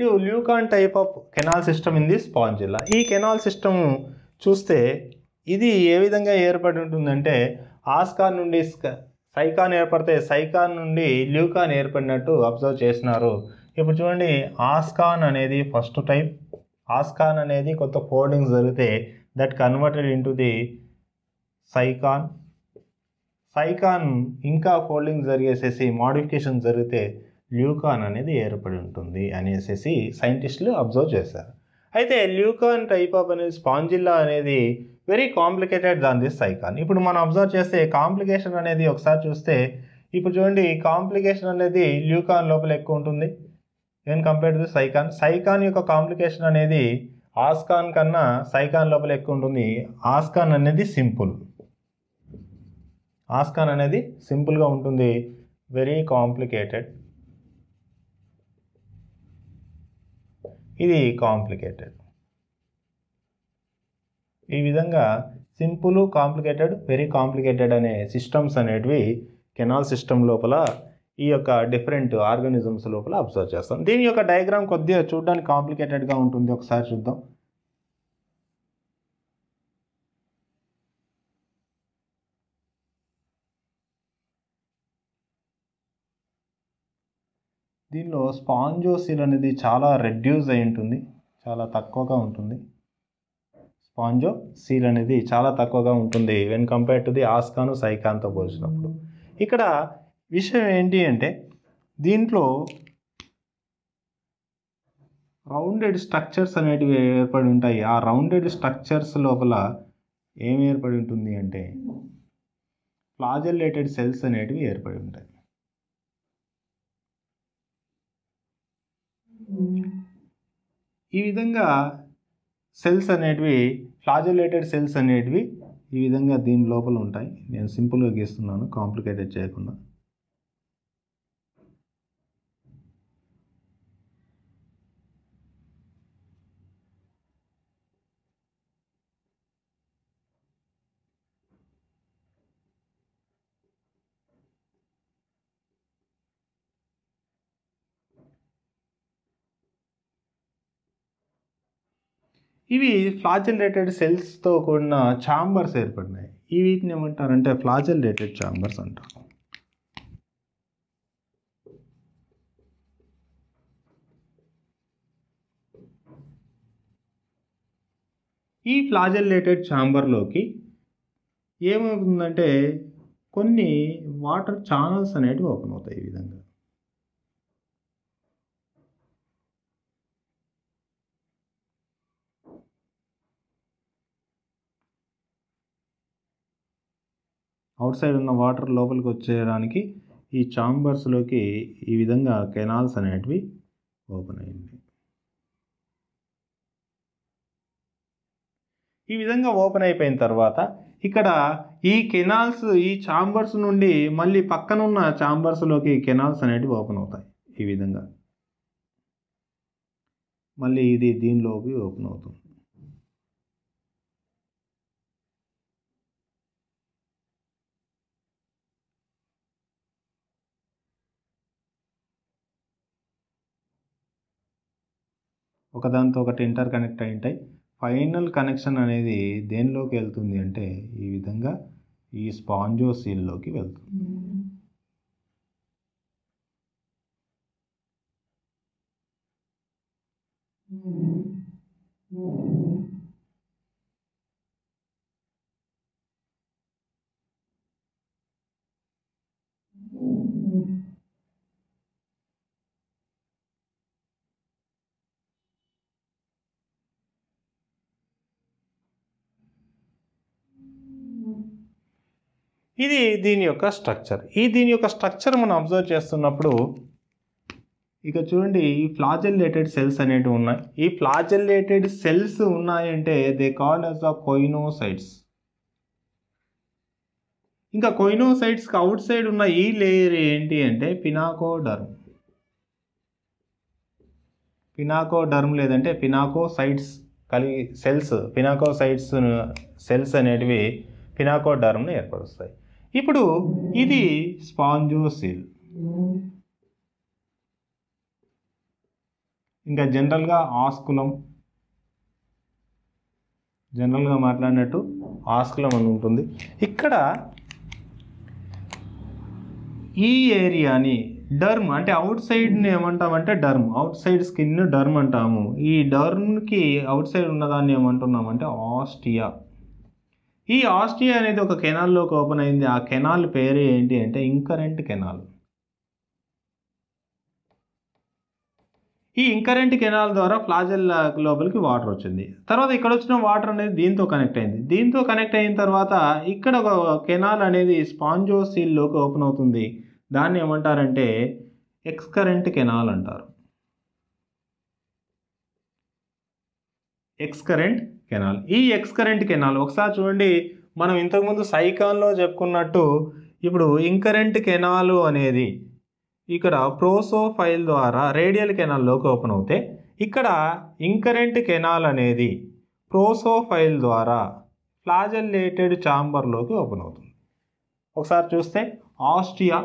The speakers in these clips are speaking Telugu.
To leucon type of canal system in the ఇలా ఈ కెనాల్ సిస్టమ్ చూస్తే ఇది ఏ విధంగా ఏర్పడి ఉంటుందంటే ఆస్కాన్ నుండి సైకాన్ ఏర్పడితే సైకాన్ నుండి ల్యూకాన్ ఏర్పడినట్టు అబ్జర్వ్ చేసినారు ఇప్పుడు చూడండి ఆస్కాన్ అనేది ఫస్ట్ టైప్ ఆస్కాన్ అనేది కొత్త ఫోల్డింగ్స్ జరిగితే that converted into the sycon sycon ఇంకా ఫోల్డింగ్ జరిగేసేసి మాడిఫికేషన్ జరిగితే ల్యూకాన్ అనేది ఏర్పడి ఉంటుంది అనేసి సైంటిస్టులు అబ్జర్వ్ చేశారు అయితే ల్యూకాన్ టైప్ ఆఫ్ అనేది స్పాంజిల్లా అనేది వెరీ కాంప్లికేటెడ్ దాని దిస్ సైకాన్ ఇప్పుడు మనం అబ్జర్వ్ చేస్తే కాంప్లికేషన్ అనేది ఒకసారి చూస్తే ఇప్పుడు చూడండి కాంప్లికేషన్ అనేది ల్యూకాన్ లోపల ఎక్కువ ఉంటుంది ఏం కంపేర్ టు సైకాన్ సైకాన్ యొక్క కాంప్లికేషన్ అనేది ఆస్కాన్ కన్నా సైకాన్ లోపల ఎక్కువ ఉంటుంది ఆస్కాన్ అనేది సింపుల్ ఆస్కాన్ అనేది సింపుల్గా ఉంటుంది వెరీ కాంప్లికేటెడ్ ఇది కాంప్లికేటెడ్ ఈ విధంగా సింపుల్ కాంప్లికేటెడ్ వెరీ కాంప్లికేటెడ్ అనే సిస్టమ్స్ అనేటివి కెనాల్ సిస్టమ్ లోపల ఈ యొక్క డిఫరెంట్ ఆర్గానిజమ్స్ లోపల అబ్జర్వ్ చేస్తాం దీని యొక్క డయాగ్రామ్ కొద్దిగా చూడడానికి కాంప్లికేటెడ్గా ఉంటుంది ఒకసారి చూద్దాం దీనిలో స్పాంజోసిల్ అనేది చాలా రెడ్యూస్ అయి ఉంటుంది చాలా తక్కువగా ఉంటుంది స్పాంజో సీల్ అనేది చాలా తక్కువగా ఉంటుంది when compare to the ascon సైకాన్తో పోల్చినప్పుడు ఇక్కడ విషయం ఏంటి అంటే దీంట్లో రౌండెడ్ స్ట్రక్చర్స్ అనేటివి ఏర్పడి ఉంటాయి ఆ రౌండెడ్ స్ట్రక్చర్స్ లోపల ఏమి ఏర్పడి ఉంటుంది అంటే ఫ్లాజెలేటెడ్ సెల్స్ అనేటివి ఏర్పడి ఉంటాయి ఈ విధంగా సెల్స్ అనేటివి ఫ్లాజులేటెడ్ సెల్స్ అనేటివి ఈ విధంగా దీని లోపల ఉంటాయి నేను సింపుల్గా గీస్తున్నాను కాంప్లికేటెడ్ చేయకుండా ఇవి ఫ్లాజెలేటెడ్ సెల్స్తో కూడిన ఛాంబర్స్ ఏర్పడినాయి ఈ వీటిని ఏమంటారంటే ఫ్లాజెలేటెడ్ ఛాంబర్స్ అంటారు ఈ ఫ్లాజెలేటెడ్ ఛాంబర్లోకి ఏమవుతుందంటే కొన్ని వాటర్ ఛానల్స్ అనేటివి ఓపెన్ అవుతాయి ఈ విధంగా అవుట్ సైడ్ ఉన్న వాటర్ లోపలికి వచ్చేయడానికి ఈ చాంబర్స్లోకి ఈ విధంగా కెనాల్స్ అనేటివి ఓపెన్ అయ్యింది ఈ విధంగా ఓపెన్ అయిపోయిన తర్వాత ఇక్కడ ఈ కెనాల్స్ ఈ చాంబర్స్ నుండి మళ్ళీ పక్కనున్న చాంబర్స్లోకి కెనాల్స్ అనేటివి ఓపెన్ అవుతాయి ఈ విధంగా మళ్ళీ ఇది దీనిలోకి ఓపెన్ అవుతుంది ఒకదానితో ఒకటి ఇంటర్ కనెక్ట్ అయి ఉంటాయి ఫైనల్ కనెక్షన్ అనేది దేనిలోకి వెళ్తుంది అంటే ఈ విధంగా ఈ స్పాంజో సీల్లోకి వెళ్తుంది Mm-hmm. ఇది దీని యొక్క స్ట్రక్చర్ ఈ దీని యొక్క స్ట్రక్చర్ మనం అబ్జర్వ్ చేస్తున్నప్పుడు ఇక చూడండి ఈ ఫ్లాజెల్లేటెడ్ సెల్స్ అనేవి ఉన్నాయి ఈ ఫ్లాజెల్లేటెడ్ సెల్స్ ఉన్నాయంటే they call as the choanocytes ఇంకా కోయినోసైట్స్కి అవుట్ సైడ్ ఉన్న ఈ లేయర్ ఏంటి అంటే పినాకోడర్మ్ పినాకోడర్మ్ లేదంటే సైడ్స్ కలిగి సెల్స్ సైడ్స్ సెల్స్ అనేటివి పినాకోడర్మ్ని ఏర్పరుస్తాయి ఇప్పుడు ఇది స్పాంజోసిల్ ఇంకా జనరల్గా ఆస్కులం జనరల్గా మాట్లాడినట్టు ఆస్కులం అని ఉంటుంది ఇక్కడ ఈ ఏరియాని డర్మ్ అంటే అవుట్ సైడ్ని ఏమంటామంటే derm outside skin derm అంటాము ఈ డర్మ్కి అవుట్ సైడ్ ఉన్నదాన్ని ఏమంటున్నామంటే ఆస్టియా ఈ ఆస్ట్రియా అనేది ఒక కెనాల్లోకి ఓపెన్ అయింది ఆ కెనాల్ పేరు ఏంటి అంటే ఇంకరెంట్ కెనాల్ ఈ ఇంకరెంట్ కెనాల్ ద్వారా ఫ్లాజల్ లోపలికి వాటర్ వచ్చింది తర్వాత ఇక్కడ వచ్చిన వాటర్ అనేది దీంతో కనెక్ట్ అయింది దీంతో కనెక్ట్ అయిన తర్వాత ఇక్కడ ఒక కెనాల్ అనేది స్పాంజో సీల్లోకి ఓపెన్ అవుతుంది దాన్ని ఏమంటారంటే ఎక్స్కరెంట్ కెనాల్ అంటారు ఎక్స్కరెంట్ కెనాల్ ఈ ఎక్స్ కరెంట్ కెనాల్ ఒకసారి చూడండి మనం ఇంతకుముందు సైకాన్లో చెప్పుకున్నట్టు ఇప్పుడు ఇంకరెంట్ కెనాలు అనేది ఇక్కడ ప్రోసోఫైల్ ద్వారా రేడియల్ కెనాల్లోకి ఓపెన్ అవుతే ఇక్కడ ఇంకరెంట్ కెనాల్ అనేది ప్రోసోఫైల్ ద్వారా ఫ్లాజల్లేటెడ్ ఛాంబర్లోకి ఓపెన్ అవుతుంది ఒకసారి చూస్తే ఆస్ట్రియా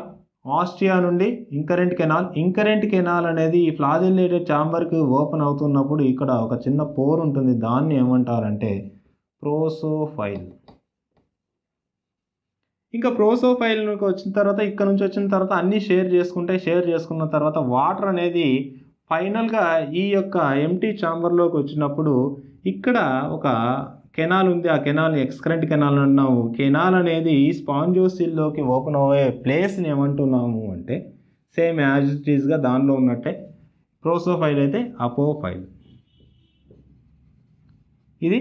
ఆస్ట్రియా నుండి ఇంకరెంట్ కెనాల్ ఇంకరెంట్ కెనాల్ అనేది ఈ ఫ్లాజిలేటెడ్ ఛాంబర్కి ఓపెన్ అవుతున్నప్పుడు ఇక్కడ ఒక చిన్న పోర్ ఉంటుంది దాన్ని ఏమంటారంటే ప్రోసోఫైల్ ఇంకా ప్రోసోఫైల్ వచ్చిన తర్వాత ఇక్కడ నుంచి వచ్చిన తర్వాత అన్నీ షేర్ చేసుకుంటే షేర్ చేసుకున్న తర్వాత వాటర్ అనేది ఫైనల్గా ఈ యొక్క ఎంటీ ఛాంబర్లోకి వచ్చినప్పుడు ఇక్కడ ఒక కెనాల్ ఉంది ఆ కెనాల్ ఎక్స్కరెంట్ కెనాల్ అంటున్నాము కెనాల్ అనేది స్పాంజోసిల్లోకి ఓపెన్ అయ్యే ప్లేస్ని ఏమంటున్నాము అంటే సేమ్ యాజ్ ఇట్ ఈస్గా దానిలో ఉన్నట్టే ప్రోసోఫైల్ అయితే అపో ఫైల్ ఇది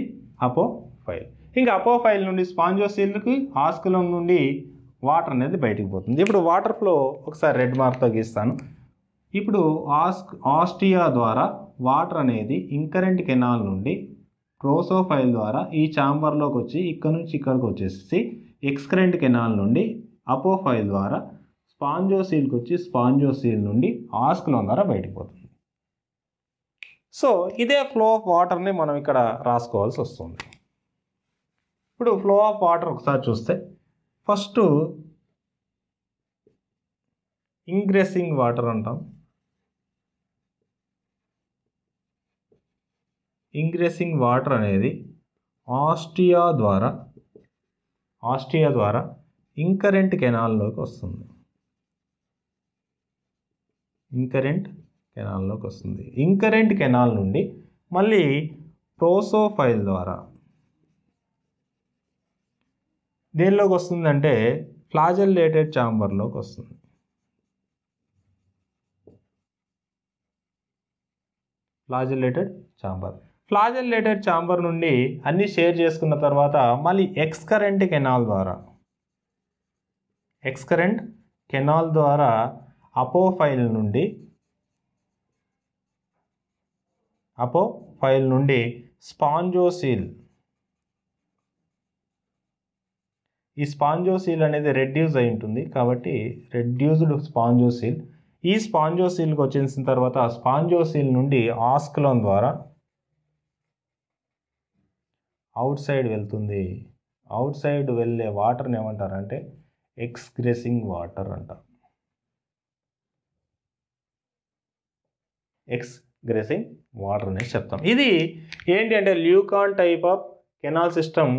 అపో ఫైల్ ఇంకా అపో ఫైల్ నుండి స్పాంజోసిల్కి ఆస్కులం నుండి వాటర్ అనేది బయటికి పోతుంది ఇప్పుడు వాటర్ ఫ్లో ఒకసారి రెడ్ మార్క్తో గీస్తాను ఇప్పుడు ఆస్క్ ఆస్ట్రియా ద్వారా వాటర్ అనేది ఇంకరెంట్ కెనాల్ నుండి క్రోసోఫైల్ ద్వారా ఈ ఛాంబర్లోకి వచ్చి ఇక్కడ నుంచి ఇక్కడికి వచ్చేసి ఎక్స్క్రెంట్ కెనాల్ నుండి అపోఫైల్ ద్వారా స్పాంజోసీల్కి వచ్చి స్పాంజోసీల్ నుండి ఆస్క్లోన్ ద్వారా బయటకు పోతుంది సో ఇదే ఫ్లో ఆఫ్ వాటర్ని మనం ఇక్కడ రాసుకోవాల్సి వస్తుంది ఇప్పుడు ఫ్లో ఆఫ్ వాటర్ ఒకసారి చూస్తే ఫస్ట్ ఇంగ్రెసింగ్ వాటర్ అంటాం ఇంగ్రెసింగ్ వాటర్ అనేది ఆస్ట్రియా ద్వారా ఆస్ట్రియా ద్వారా ఇంకరెంట్ కెనాల్లోకి వస్తుంది ఇంకరెంట్ కెనాల్లోకి వస్తుంది ఇంకరెంట్ కెనాల్ నుండి మళ్ళీ ప్రోసోఫైల్ ద్వారా దేనిలోకి వస్తుందంటే ఫ్లాజల్లేటెడ్ ఛాంబర్లోకి వస్తుంది ఫ్లాజల్లేటెడ్ ఛాంబర్ ఫ్లాజెల్లేటర్ ఛాంబర్ నుండి అన్నీ షేర్ చేసుకున్న తర్వాత మళ్ళీ ఎక్స్కరెంట్ కెనాల్ ద్వారా ఎక్స్కరెంట్ కెనాల్ ద్వారా అపో ఫైల్ నుండి అపో ఫైల్ నుండి స్పాంజోసీల్ ఈ స్పాంజోసీల్ అనేది రెడ్యూస్ అయి ఉంటుంది కాబట్టి రెడ్యూస్డ్ స్పాంజోసీల్ ఈ స్పాంజోసీల్కి వచ్చేసిన తర్వాత స్పాంజోసీల్ నుండి ఆస్క్లోన్ ద్వారా అవుట్ సైడ్ వెళ్తుంది అవుట్ సైడ్ వెళ్ళే వాటర్ని ఏమంటారంటే ఎక్స్గ్రెసింగ్ వాటర్ అంటారు ఎక్స్గ్రెసింగ్ వాటర్ అనేసి చెప్తాం ఇది ఏంటి అంటే leucon type of canal system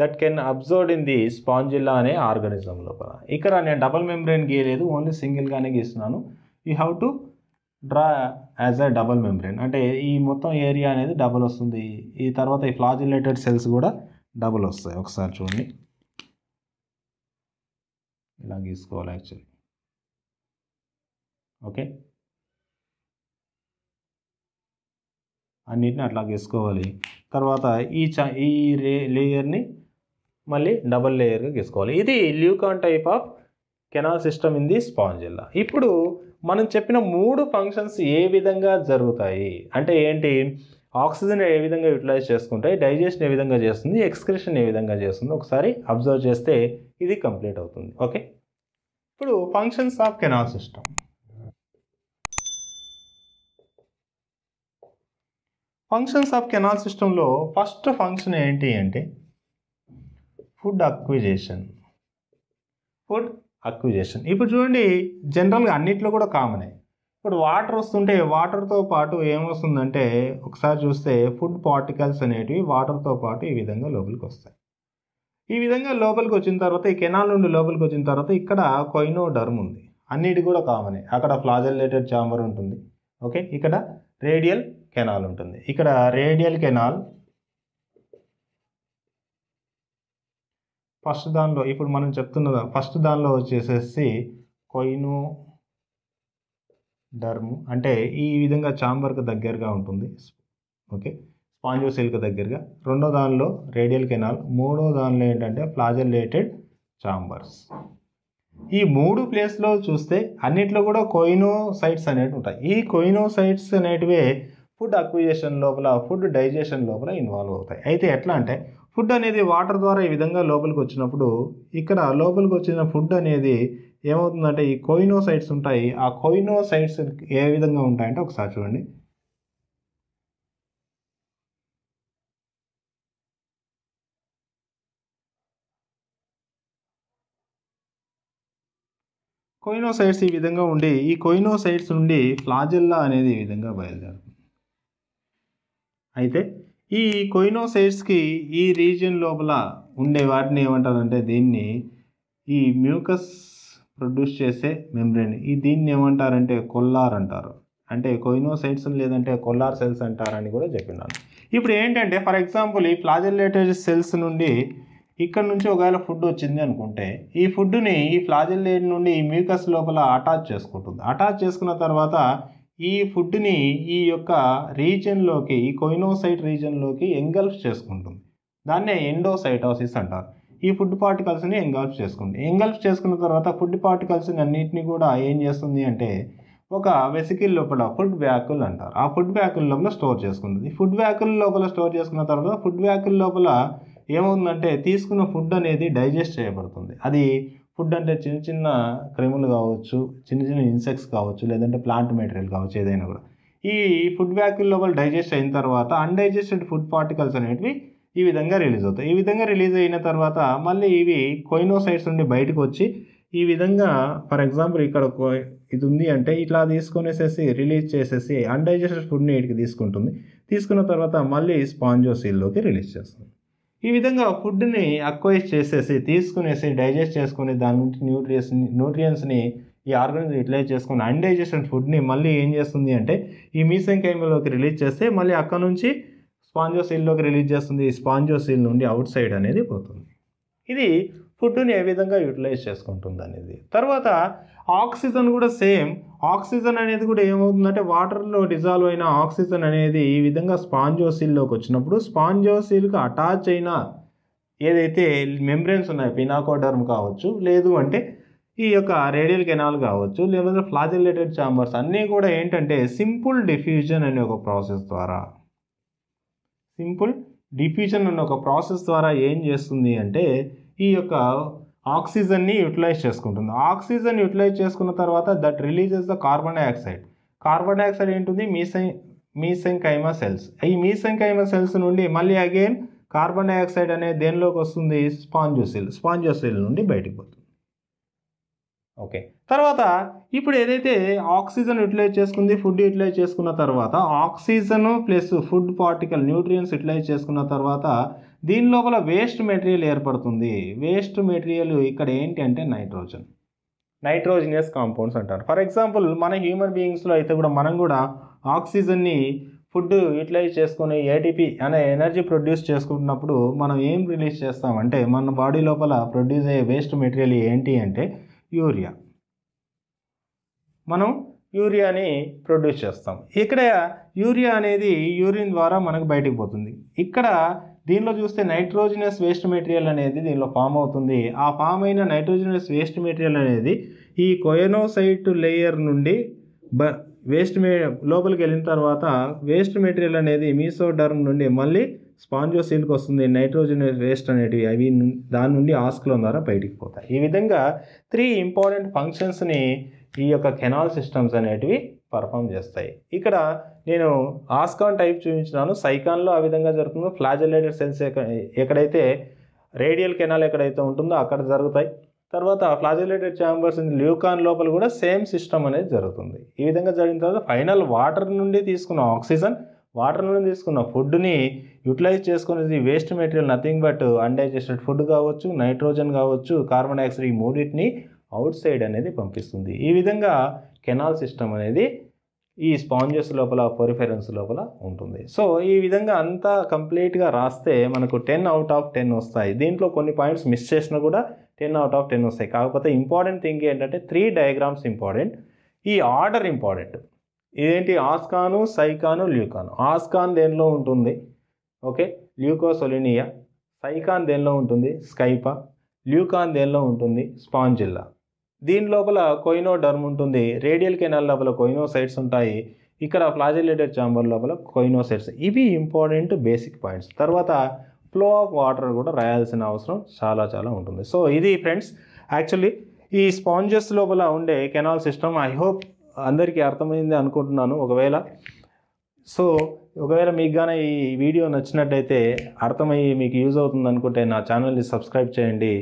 that can observe in the Spongilla అనే ఆర్గానిజం లోపల ఇక్కడ నేను డబల్ మెంబ్రేన్ గీయలేదు ఓన్లీ సింగిల్గానే గీస్తున్నాను you have to draw as a double membrane అంటే ఈ మొత్తం ఏరియా అనేది డబల్ వస్తుంది ఈ తర్వాత ఈ ఫ్లాజిలేటెడ్ సెల్స్ కూడా డబల్ వస్తాయి ఒకసారి చూడండి ఇలా గీసుకోవాలి యాక్చువల్లీ ఓకే అన్నిటిని అట్లా గీసుకోవాలి తర్వాత ఈ చ ఈ లేయర్ని మళ్ళీ డబల్ లేయర్గా గీసుకోవాలి ఇది leucon type of canal system in the Spongilla ఇప్పుడు మనం చెప్పిన మూడు ఫంక్షన్స్ ఏ విధంగా జరుగుతాయి అంటే ఏంటి ఆక్సిజన్ ఏ విధంగా యూటిలైజ్ చేసుకుంటాయి డైజెషన్ ఏ విధంగా చేస్తుంది ఎక్స్క్రిషన్ ఏ విధంగా చేస్తుంది ఒకసారి అబ్జర్వ్ చేస్తే ఇది కంప్లీట్ అవుతుంది ఓకే ఇప్పుడు functions of canal system functions of canal సిస్టంలో ఫస్ట్ ఫంక్షన్ ఏంటి అంటే ఫుడ్ అక్విజేషన్ ఫుడ్ అక్విజేషన్ ఇప్పుడు చూడండి జనరల్గా అన్నిట్లో కూడా కామనే ఇప్పుడు వాటర్ వస్తుంటే వాటర్తో పాటు ఏమొస్తుందంటే ఒకసారి చూస్తే ఫుడ్ పార్టికల్స్ అనేటివి వాటర్తో పాటు ఈ విధంగా లోపలికి వస్తాయి ఈ విధంగా లోపలికి వచ్చిన తర్వాత ఈ కెనాల్ నుండి లోపలికి వచ్చిన తర్వాత ఇక్కడ కొయినో డర్మ్ ఉంది అన్నిటి కూడా కామనే అక్కడ ఫ్లాజల్లేటెడ్ చాంబర్ ఉంటుంది ఓకే ఇక్కడ రేడియల్ కెనాల్ ఉంటుంది ఇక్కడ రేడియల్ కెనాల్ ఫస్ట్ దానిలో ఇప్పుడు మనం చెప్తున్న ఫస్ట్ దానిలో వచ్చేసేసి కొయిను డర్మ్ అంటే ఈ విధంగా చాంబర్కి దగ్గరగా ఉంటుంది ఓకే స్పాంజో సిల్క్ దగ్గరగా రెండో దానిలో రేడియల్ కెనాల్ మూడో దానిలో ఏంటంటే ఫ్లాజల్లేటెడ్ చాంబర్స్ ఈ మూడు ప్లేస్లో చూస్తే అన్నిట్లో కూడా కొయినో సైట్స్ అనేవి ఉంటాయి ఈ కొయినో సైట్స్ అనేటివే ఫుడ్ అక్విజేషన్ లోపల ఫుడ్ డైజెషన్ లోపల ఇన్వాల్వ్ అవుతాయి అయితే ఎట్లా అంటే ఫుడ్ అనేది వాటర్ ద్వారా ఈ విధంగా లోపలికి వచ్చినప్పుడు ఇక్కడ లోపలికి వచ్చిన ఫుడ్ అనేది ఏమవుతుందంటే ఈ కోయినో సైట్స్ ఉంటాయి ఆ సైట్స్ ఏ విధంగా ఉంటాయంటే ఒకసారి చూడండి సైట్స్ ఈ విధంగా ఉండి ఈ సైట్స్ నుండి ఫ్లాజిల్లా అనేది ఈ విధంగా బయలుదేరుతుంది అయితే ఈ కొయినోసైడ్స్కి ఈ రీజియన్ లోపల ఉండే వాటిని ఏమంటారంటే దీన్ని ఈ మ్యూకస్ ప్రొడ్యూస్ చేసే మెంబ్రెయిన్ ఈ దీన్ని ఏమంటారంటే కొల్లార్ అంటారు అంటే కొయినోసైడ్స్ లేదంటే కొల్లార్ సెల్స్ అంటారని కూడా చెప్పినాను ఇప్పుడు ఏంటంటే ఫర్ ఎగ్జాంపుల్ ఈ ఫ్లాజెల్లేటెడ్ సెల్స్ నుండి ఇక్కడ నుంచి ఒకవేళ ఫుడ్ వచ్చింది అనుకుంటే ఈ ఫుడ్ని ఈ ఫ్లాజెల్లేట్ నుండి ఈ మ్యూకస్ లోపల అటాచ్ చేసుకుంటుంది అటాచ్ చేసుకున్న తర్వాత ఈ ఫుడ్ని ఈ యొక్క రీజన్లోకి ఈ కొయినోసైట్ రీజన్లోకి ఎంగల్ఫ్ చేసుకుంటుంది దాన్నే ఎండోసైటోసిస్ అంటారు ఈ ఫుడ్ పార్టికల్స్ని ఎంగల్ఫ్ చేసుకుంది ఎంగల్ఫ్ చేసుకున్న తర్వాత ఫుడ్ పార్టికల్స్ని అన్నింటినీ కూడా ఏం చేస్తుంది అంటే ఒక వెసికిల్ లోపల ఫుడ్ వ్యాకుల్ అంటారు ఆ ఫుడ్ వ్యాకుల్ లోపల స్టోర్ చేసుకుంటుంది ఫుడ్ వ్యాకుల్ లోపల స్టోర్ చేసుకున్న తర్వాత ఫుడ్ వ్యాకుల్ లోపల ఏమవుతుందంటే తీసుకున్న ఫుడ్ అనేది డైజెస్ట్ చేయబడుతుంది అది ఫుడ్ అంటే చిన్న చిన్న క్రిములు కావచ్చు చిన్న చిన్న ఇన్సెక్ట్స్ కావచ్చు లేదంటే ప్లాంట్ మెటీరియల్ కావచ్చు ఏదైనా కూడా ఈ ఫుడ్ వ్యాక్యూల్ లోపల డైజెస్ట్ అయిన తర్వాత అన్డైజెస్టెడ్ ఫుడ్ పార్టికల్స్ అనేటివి ఈ విధంగా రిలీజ్ అవుతాయి ఈ విధంగా రిలీజ్ అయిన తర్వాత మళ్ళీ ఇవి కొయినోసైడ్స్ నుండి బయటకు వచ్చి ఈ విధంగా ఫర్ ఎగ్జాంపుల్ ఇక్కడ ఇది ఉంది అంటే ఇట్లా తీసుకునేసేసి రిలీజ్ చేసేసి అన్డైజెస్టెడ్ ఫుడ్ని ఇటుకి తీసుకుంటుంది తీసుకున్న తర్వాత మళ్ళీ స్పాంజోసీల్లోకి రిలీజ్ చేస్తుంది ఈ విధంగా ఫుడ్ని అక్వైజ్ చేసేసి తీసుకునేసి డైజెస్ట్ చేసుకుని దాని నుంచి న్యూట్రియస్ న్యూట్రియన్స్ని ఈ ఆర్గానిజం యూటిలైజ్ చేసుకుని అన్డైజెస్టెడ్ ఫుడ్ని మళ్ళీ ఏం చేస్తుంది అంటే ఈ మీసెంకైమిలోకి రిలీజ్ చేస్తే మళ్ళీ అక్కడ నుంచి స్పాంజోసీల్లోకి రిలీజ్ చేస్తుంది ఈ స్పాంజోసీల్ నుండి అవుట్ సైడ్ అనేది పోతుంది ఇది ఫుడ్ని ఏ విధంగా యూటిలైజ్ చేసుకుంటుంది అనేది తర్వాత ఆక్సిజన్ కూడా సేమ్ ఆక్సిజన్ అనేది కూడా ఏమవుతుందంటే వాటర్లో డిజాల్వ్ అయిన ఆక్సిజన్ అనేది ఈ విధంగా స్పాంజోసిల్లోకి వచ్చినప్పుడు స్పాంజోసిల్కి అటాచ్ అయిన ఏదైతే మెంబ్రెన్స్ ఉన్నాయో పినాకోడర్మ్ కావచ్చు లేదు అంటే ఈ యొక్క రేడియల్ కెనాల్ కావచ్చు లేదంటే ఫ్లాజిలేటెడ్ చాంబర్స్ అన్నీ కూడా ఏంటంటే సింపుల్ డిఫ్యూజన్ అనే ఒక ప్రాసెస్ ద్వారా సింపుల్ డిఫ్యూజన్ అనే ఒక ప్రాసెస్ ద్వారా ఏం చేస్తుంది అంటే ఈ యొక్క ఆక్సిజన్ని యూటిలైజ్ చేసుకుంటుంది ఆక్సిజన్ యూటిలైజ్ చేసుకున్న తర్వాత that releases the carbon dioxide carbon dioxide ఏంటుంది మీసై మీసెంకైమా సెల్స్ ఈ మీసెంకైమా సెల్స్ నుండి మళ్ళీ అగైన్ కార్బన్ డైఆక్సైడ్ అనేది దేనిలోకి వస్తుంది స్పాంజోసిల్ స్పాంజోసిల్ నుండి బయటకు పోతుంది ఓకే తర్వాత ఇప్పుడు ఏదైతే ఆక్సిజన్ యూటిలైజ్ చేసుకుంది ఫుడ్ యూటిలైజ్ చేసుకున్న తర్వాత oxygen plus food particle nutrients utilise చేసుకున్న తర్వాత దీని లోపల వేస్ట్ మెటీరియల్ ఏర్పడుతుంది వేస్ట్ మెటీరియల్ ఇక్కడ ఏంటి అంటే నైట్రోజన్ నైట్రోజినియస్ కాంపౌండ్స్ అంటారు ఫర్ ఎగ్జాంపుల్ మన హ్యూమన్ బీయింగ్స్లో అయితే కూడా మనం కూడా ఆక్సిజన్ని ఫుడ్ యూటిలైజ్ చేసుకుని ఏటీపీ అనే ఎనర్జీ ప్రొడ్యూస్ చేసుకుంటున్నప్పుడు మనం ఏం రిలీజ్ చేస్తామంటే మన బాడీ లోపల ప్రొడ్యూస్ అయ్యే వేస్ట్ మెటీరియల్ ఏంటి అంటే యూరియా మనం యూరియాని ప్రొడ్యూస్ చేస్తాం ఇక్కడ యూరియా అనేది యూరిన్ ద్వారా మనకు బయటకు పోతుంది ఇక్కడ దీనిలో చూస్తే నైట్రోజినస్ వేస్ట్ మెటీరియల్ అనేది దీనిలో ఫామ్ అవుతుంది ఆ ఫామ్ అయిన నైట్రోజినస్ వేస్ట్ మెటీరియల్ అనేది ఈ కొయనోసైట్ లేయర్ నుండి బ వేస్ట్ మే లోపలికి వెళ్ళిన తర్వాత వేస్ట్ మెటీరియల్ అనేది మీసో డర్మ్ నుండి మళ్ళీ స్పాంజోసీల్కి వస్తుంది నైట్రోజన్ వేస్ట్ అనేటివి అవి దాని నుండి ఆస్క్లోన్ ద్వారా బయటికి పోతాయి ఈ విధంగా త్రీ ఇంపార్టెంట్ ఫంక్షన్స్ని ఈ యొక్క కెనాల్ సిస్టమ్స్ అనేటివి పర్ఫామ్ చేస్తాయి ఇక్కడ నేను ఆస్కాన్ టైప్ చూపించినాను సైకాన్లో ఆ విధంగా జరుగుతుందో ఫ్లాజలేటెడ్ సెల్స్ ఎక్కడైతే రేడియల్ కెనాల్ ఎక్కడైతే ఉంటుందో అక్కడ జరుగుతాయి తర్వాత ఫ్లాజిలేటెడ్ ఛాంబర్స్ ల్యూకాన్ లోపల కూడా సేమ్ సిస్టమ్ అనేది జరుగుతుంది ఈ విధంగా జరిగిన తర్వాత ఫైనల్ వాటర్ నుండి తీసుకున్న ఆక్సిజన్ వాటర్ నుండి తీసుకున్న ఫుడ్ని యూటిలైజ్ చేసుకునేది waste material nothing but undigested food కావచ్చు నైట్రోజన్ కావచ్చు కార్బన్ డైఆక్సైడ్ ఈ మూడింటిని అవుట్ సైడ్ అనేది పంపిస్తుంది ఈ విధంగా కెనాల్ సిస్టమ్ అనేది ఈ స్పాంజెస్ లోపల పొరిఫెరెన్స్ లోపల ఉంటుంది సో ఈ విధంగా అంతా కంప్లీట్గా రాస్తే మనకు టెన్ అవుట్ ఆఫ్ టెన్ వస్తాయి దీంట్లో కొన్ని పాయింట్స్ మిస్ చేసినా కూడా టెన్ అవుట్ ఆఫ్ టెన్ వస్తాయి కాకపోతే ఇంపార్టెంట్ థింగ్ ఏంటంటే త్రీ డయాగ్రామ్స్ ఇంపార్టెంట్ ఈ ఆర్డర్ ఇంపార్టెంట్ ఇదేంటి ఆస్కాను సైకాను ల్యూకాను ఆస్కాన్ దేనిలో ఉంటుంది ఓకే ల్యూకోసొలినియా సైకాన్ దేనిలో ఉంటుంది స్కైపా ల్యూకాన్ దేనిలో ఉంటుంది స్పాంజిల్లా దీని లోపల కొయినో డర్మ్ ఉంటుంది రేడియల్ కెనాల్ లోపల కొయినో సైట్స్ ఉంటాయి ఇక్కడ ఫ్లాజిలేటెడ్ ఛాంబర్ లోపల సైట్స్ ఇవి ఇంపార్టెంట్ బేసిక్ పాయింట్స్ తర్వాత ఫ్లో ఆఫ్ వాటర్ కూడా రాయాల్సిన అవసరం చాలా చాలా ఉంటుంది సో ఇది ఫ్రెండ్స్ యాక్చువల్లీ ఈ స్పాంజెస్ లోపల ఉండే కెనాల్ సిస్టమ్ ఐ హోప్ అందరికీ అర్థమైంది అనుకుంటున్నాను ఒకవేళ సో ఒకవేళ మీకు కానీ ఈ వీడియో నచ్చినట్టయితే అర్థమయ్యి మీకు యూజ్ అవుతుంది అనుకుంటే నా ఛానల్ని సబ్స్క్రైబ్ చేయండి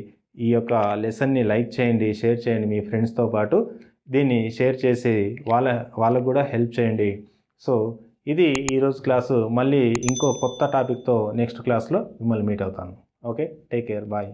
ఈ యొక్క లెసన్ని లైక్ చేయండి షేర్ చేయండి మీ ఫ్రెండ్స్తో పాటు దీన్ని షేర్ చేసి వాళ్ళ వాళ్ళకు కూడా హెల్ప్ చేయండి సో ఇది ఈరోజు క్లాసు మళ్ళీ ఇంకో కొత్త టాపిక్తో నెక్స్ట్ క్లాస్లో మిమ్మల్ని మీట్ అవుతాను ఓకే టేక్ కేర్ బాయ్